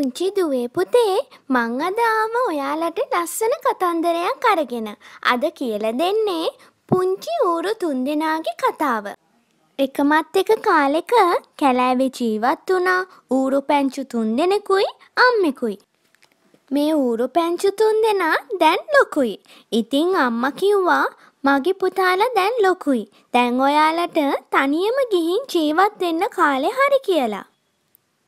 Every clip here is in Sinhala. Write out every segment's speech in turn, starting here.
පුංචි දුවේ පුතේ මං අද ආම ඔයාලට ලස්සන කතන්දරයක් අරගෙන. අද කියල දෙන්නේ පුංචි ඌරු තුන්දෙනාගේ කතාව. එකමත් එක කාලෙක කැලෑවෙ ජීවත් වුණා ඌරු පැංචු තුන් දෙනෙකුයි අම්මෙකුයි. මේ ඌරු පැංචු තුන් දෙනා දැන් ලොකුයි. ඉතිං අම්ම කිව්වා මගේ පුතාලා දැන් ලොකුයි. දැන් ඔයාලට තනියම ගිහින් ජීවත් වෙන්න කාලෙ හරි කියලා.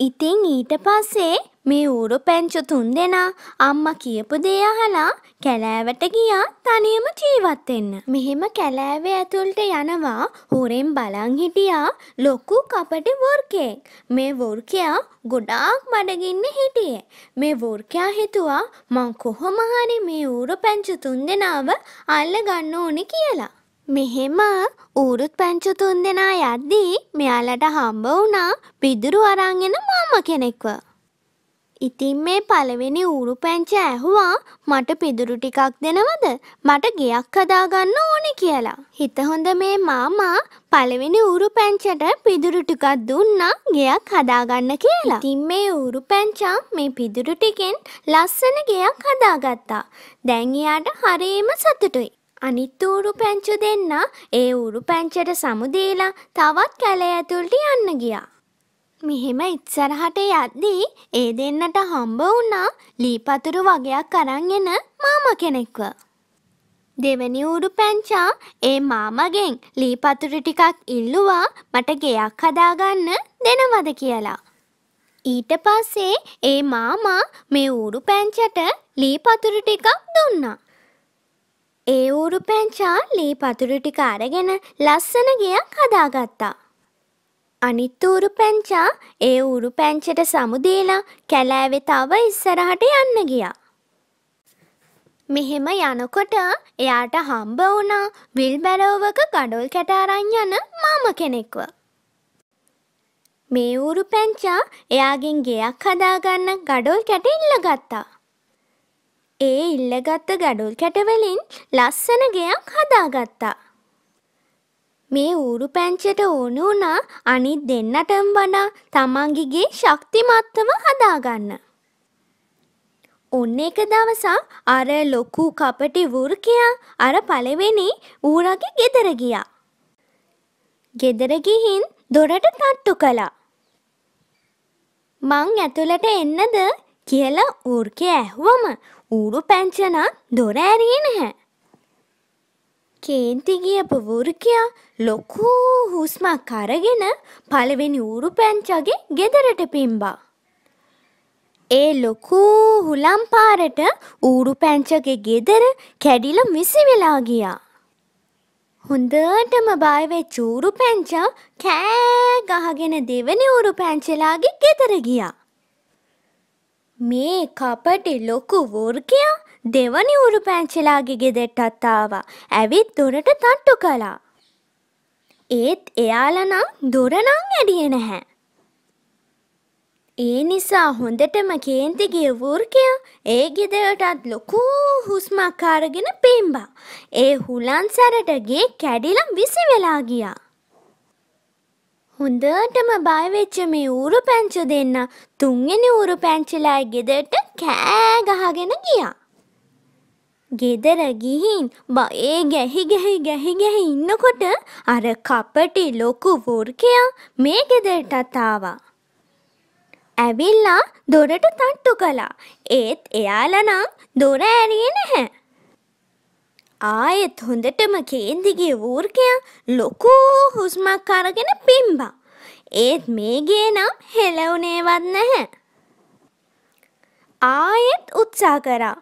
ඉතින් ඊට පස්සේ මේ ඌරු පැංචු තුන්දෙනා අම්මා කියපු දේ අහලා කැලෑවට ගියා තනියම ජීවත් වෙන්න. මෙහෙම කැලෑවේ ඇතුළට යනවා හොරෙන් බලන් හිටියා ලොකු කපටි වෘකෙක්. මේ වෘකයා ගොඩාක් බඩගින්න හිටියේ. මේ වෘකයා හිතුවා මං කොහොම හරි මේ ඌරු පැංචු තුන්දෙනාව අල්ල ගන්න ඕනේ කියලා. මෙහෙම ඌරුත් පැංචු තුන් දෙනා යද්දී මෙයාලට හම්බ වුණා පිදුරු අරංගෙන මාම කෙනෙක්ව. ඉතින් මේ පළවෙනි ඌරු පැංච ඇහුවා මට පිදුරු ටිකක් දෙනවද මට ගෙයක් හදාගන්න ඕනි කියලා. හිත හොඳ මේ මාමා පළවෙනි ඌරු පැංචට පිදුරු ටිකක් දුන්නා ගෙයක් හදාගන්න කියලා. ඉතින් මේ ඌරු පැංචා මේ පිදුරු ටිකෙන් ලස්සන ගෙයක් හදාගත්තා. දැන් එයාට හරීම සතුටුයි. අනිත් ඌරු පැංචු දෙන්න ඒ ඌරු පැංචට සමුදීලා තවත් කැලේ ඇතුළට යන්න ගියා. මෙහෙම ඉත්සරහට යද්දී ඒ දෙන්නට හම්බ වුණා ලීපතුරු වගයක් අරන් එන මාම කෙනෙක්ව. දෙවැනි ඌරු පැංචා ඒ මාමගෙන් ලීපතුරු ටිකක් ඉල්ලුවා මට ගෙයක් හදාගන්න දෙනවද කියලා. ඊට පස්සේ ඒ මාමා මේ ඌරු පැංචට ලීපතුරු ටිකක් දුන්නා. ඒ ඌරුපැන් චාර්ලී පතුරු ටික අරගෙන ලස්සන ගෙයක් හදාගත්තා. අනිත් ඌරුපැංචා ඒ ඌරුපැංචට සමුදේලා කැලෑවෙ තව ඉස්සරහට යන්න ගියා. මෙහෙම යනකොට එයාට හම්බ වුණා විල්බැරෝවක ගඩොල් කැට අරන් යන මාම කෙනෙක්ව. මේ ඌරුපැංචා එයාගෙන් ගෙයක් හදාගන්න ගඩොල් කැට ඉල්ලගත්තා. ඒ ඉල්ලගත්ත ගඩොල් කැටවලින් ලස්සන ගෙයක් හදාගත්තා. මේ ඌරු පැංචට ඕන වුණා අනිත් දෙන්නටම වඩා තමන්ගිගේ ශක්තිමත්තම හදාගන්න. ඔන්න එක දවසක් අර ලොකු කපටි වෘකයා අර පළවෙනි ඌරගේ ගෙදර ගියා. ගෙදර ගිහින් දොරට තට්ටු කළා. මං ඇතුළට එන්නද කියලා ඌර්කය ඇහුවම ඌරු පැංචනා දොර ඇරියේ නැහැ. කේන්ති ගියපු වෘකයා ලොකු හුස්මක් අරගෙන පළවෙනි ඌරු පැංචාගේ ගෙදරට පිම්බා. ඒ ලොකු හුලම් පාරට ඌරු පැංචගේ ගෙදර කැඩිලා මිසිවිලා ගියා. හොඳටම බය වෙච්ච ඌරු පැංචා කෑ ගහගෙන දෙවෙනි ඌරු පැංචලාගේ ගෙදර ගියා. මේ කපටි ලොකු වෘකයා දෙවනි උරු පැංචිලාගේ ගෙදෙට්ටත් ආවා. ඇවිත් දොරට තට්ටු කළා. ඒත් එයාලනම් දොරනම් ඇඩිය නැහැ. ඒ නිසා හොඳටම කේන්ති ගිය වෘකයා ඒ ගෙදරටත් ලොකු හුස්මක් අරගෙන පෙම්බා. ඒ හුලන් සැරට ගේ කැඩිලා විසි වෙලා ගියා. හොඳටම බයවෙච්ච මේ ඌරු පැංචෝ දෙන්න තුන්වෙනි ඌරු පැංචලා ගෙදරට කෑ ගහගෙන ගියා. ගෙදර ගිහින් බයේ ගැහි ගැහි ගැහි ගැහි ඉන්නකොට අර කපටි ලොකු වෘකයා මේ ගෙදරටත් ආවා. ඇවිල්ලා දොරට තට්ටු කළා. ඒත් එයාලා නම් දොර ඇරියේ නැහැ. ආයෙත් හොඳටම කේන්දිගේ වූර්කයා ලොකූ හුස්මක් කරගෙන පිම්බා. ඒත් මේගේ නම් හෙලවුනේවත් නැහැ. ආයෙත් උත්සා කරා.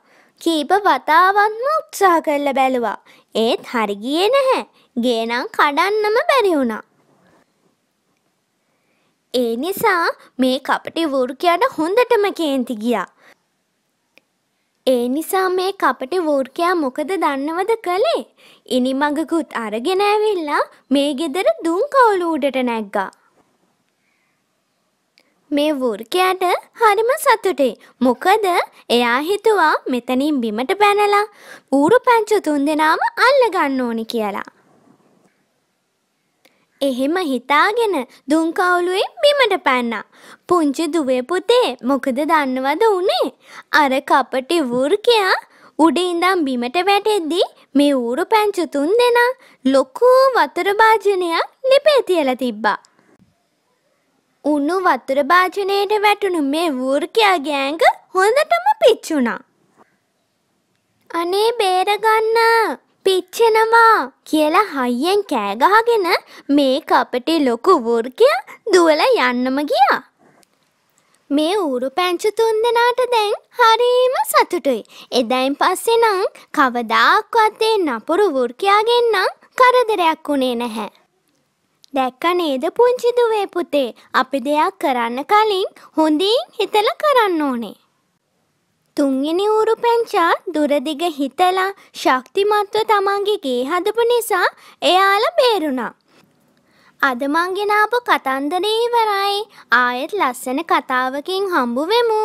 කීප වතාවන්ම උත්සා කරලා බැලුවා. ඒත් හරි ගියේ නැහැ. ගේනම් කඩන්නම බැරි වුණා. ඒ නිසා මේ කපටි වෘකයාට හොඳටම කේන්ති ගියා. ඒ නිසා මේ කපටි වෝර්කයා මොකද දන්නවද කළේ? ඉනිමඟකුත් අරගෙන ඇවිල්ලා මේ ගෙදර දුම් කවුළු උඩට නැග්ගා. මේ වෘකයාට හරිම සතුටේ. මොකද එයා හිතුවා මෙතනින් බිමට පැනලා ඌරු පැංචු තුන්දෙනාම අල්ල ගන්න ඕනි කියලා. එහෙම හිතාගෙන දුම් කවුලුවේ බිමට පැන්නා. පුංචි දුවේ පුතේ මොකද දන්නවද උනේ? අර කපටි වෘකයා උඩ ඉඳන් බිමට වැටෙද්දී මේ ඌරු පැංචු තුන් දෙනා ලොකු වතුර භාජනයක් ලිපේ තියලා තිබ්බා. උණු වතුර භාජනයට වැටුණු මේ වෘකයා ගෑඟ හොඳටම පිච්චුණා. අනේ බේරගන්නා පිච්චෙනවා කියලා හයියෙන් කෑගහගෙන මේ කපටි ලොකු වෘකය දුවල යන්නම ගියා. මේ ඌරු පැංචු තුන් දෙනාට දැන් හරීම සතුටුයි. එදයින් පස්සේ නම් කවදාක්වත් ඒ නපුරු වෘකයාගෙන් නම් කරදරයක් වුණේ නැහැ. දැක්ක නේද පුංචි දුවේ පුතේ අපි දෙයක් කරන්න කලින් හොඳින් හිතලා කරන්න ඕනේ. තුන්වෙනි ඌරු පැංචා දුරදිග හිතලා ශක්තිමත්ව තමන්ගේ ගේ හදපු නිසා එයාල බේරුණා. අද මංගෙනාපු කතන්දරේ ඉවරයි ආයෙත් ලස්සන කතාවකින් හම්බු වෙමු.